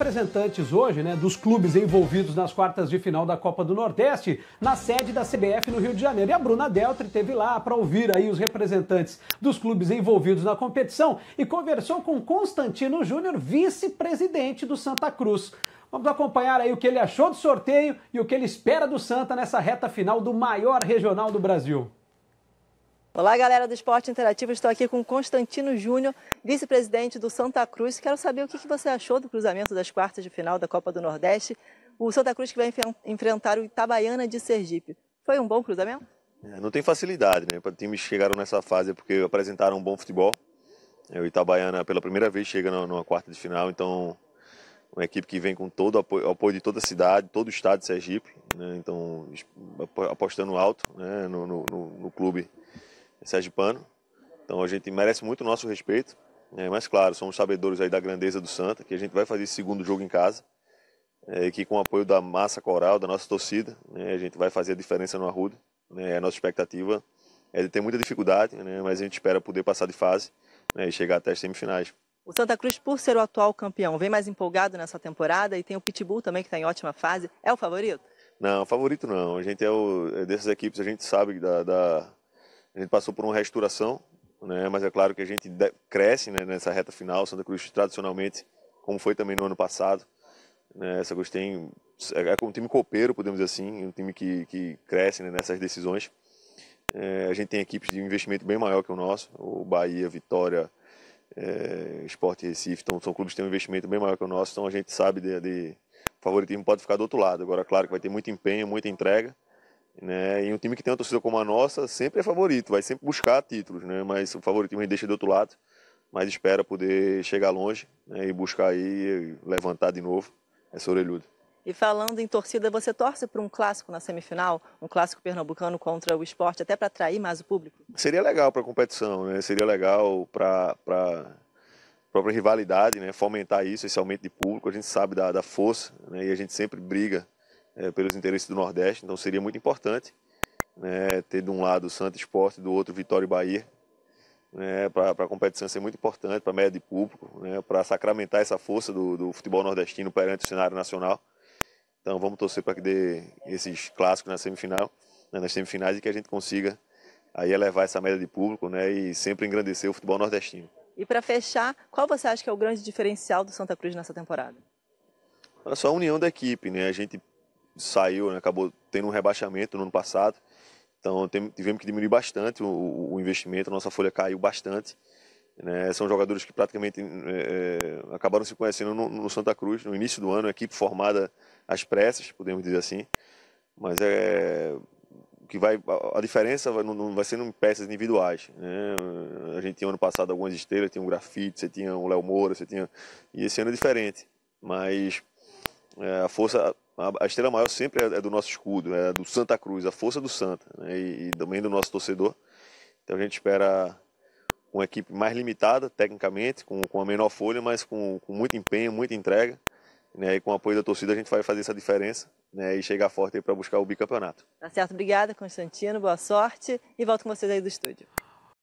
representantes hoje, né, dos clubes envolvidos nas quartas de final da Copa do Nordeste, na sede da CBF no Rio de Janeiro. E a Bruna Deltri teve lá para ouvir aí os representantes dos clubes envolvidos na competição e conversou com Constantino Júnior, vice-presidente do Santa Cruz. Vamos acompanhar aí o que ele achou do sorteio e o que ele espera do Santa nessa reta final do maior regional do Brasil. Olá, galera do Esporte Interativo. Estou aqui com Constantino Júnior, vice-presidente do Santa Cruz. Quero saber o que você achou do cruzamento das quartas de final da Copa do Nordeste. O Santa Cruz que vai enfrentar o Itabaiana de Sergipe. Foi um bom cruzamento? É, não tem facilidade, né? Para times que chegaram nessa fase porque apresentaram um bom futebol. É, o Itabaiana, pela primeira vez, chega numa quarta de final, então uma equipe que vem com todo o apoio, apoio de toda a cidade, todo o estado de Sergipe, né? então apostando alto né? no, no, no clube é Sérgio Pano, Então a gente merece muito o nosso respeito. É, mas claro, somos sabedores aí da grandeza do Santa, que a gente vai fazer esse segundo jogo em casa. É, que com o apoio da massa coral, da nossa torcida, né, a gente vai fazer a diferença no Arruda. Né, é a nossa expectativa é de ter muita dificuldade, né, mas a gente espera poder passar de fase né, e chegar até as semifinais. O Santa Cruz, por ser o atual campeão, vem mais empolgado nessa temporada e tem o Pitbull também, que está em ótima fase. É o favorito? Não, favorito não. A gente é o, é dessas equipes, a gente sabe da, da a gente passou por uma restauração, né? mas é claro que a gente cresce né, nessa reta final. Santa Cruz, tradicionalmente, como foi também no ano passado, né? Santa Cruz tem, é, é um time copeiro, podemos dizer assim, um time que, que cresce né, nessas decisões. É, a gente tem equipes de investimento bem maior que o nosso, o Bahia, Vitória, é, Esporte Recife, então são clubes que têm um investimento bem maior que o nosso, então a gente sabe de, de favoritismo pode ficar do outro lado. Agora, claro que vai ter muito empenho, muita entrega, né? E um time que tem uma torcida como a nossa sempre é favorito, vai sempre buscar títulos, né? mas o favoritismo deixa do outro lado, mas espera poder chegar longe né? e buscar aí, levantar de novo essa orelhuda. E falando em torcida, você torce para um clássico na semifinal, um clássico pernambucano contra o esporte, até para atrair mais o público? Seria legal para a competição, né? seria legal para a própria rivalidade, né? fomentar isso, esse aumento de público. A gente sabe da, da força né? e a gente sempre briga é, pelos interesses do Nordeste, então seria muito importante né, ter de um lado o Santa Esporte, do outro Vitória e Bahia. Né, para a competição ser muito importante, para a média de público, né, para sacramentar essa força do, do futebol nordestino perante o cenário nacional. Então vamos torcer para que dê esses clássicos na semifinal, né, nas semifinais e que a gente consiga aí elevar essa média de público né, e sempre engrandecer o futebol nordestino. E para fechar, qual você acha que é o grande diferencial do Santa Cruz nessa temporada? Olha só a união da equipe, né? A gente saiu, né, acabou tendo um rebaixamento no ano passado. Então tivemos que diminuir bastante o, o investimento, a nossa folha caiu bastante. Né? São jogadores que praticamente é, é, acabaram se conhecendo no, no, Santa Cruz no início do ano, equipe formada às pressas, podemos dizer assim. Mas é que vai a diferença vai, não, não vai ser em peças individuais. Né? A gente tinha ano passado algumas estrelas, tinha um grafite, você tinha um Léo Moura, você tinha e esse ano é diferente. Mas é, a força a estrela maior sempre é, é do nosso escudo, é do Santa Cruz, a força do Santa, né? e, e, também do nosso torcedor. Então a gente espera uma equipe mais limitada tecnicamente, com, com a menor folha, mas com, com muito empenho, muita entrega. Né? E com o apoio da torcida a gente vai fazer essa diferença né? e chegar forte para buscar o bicampeonato. Tá certo, obrigada Constantino, boa sorte e volto com vocês aí do estúdio.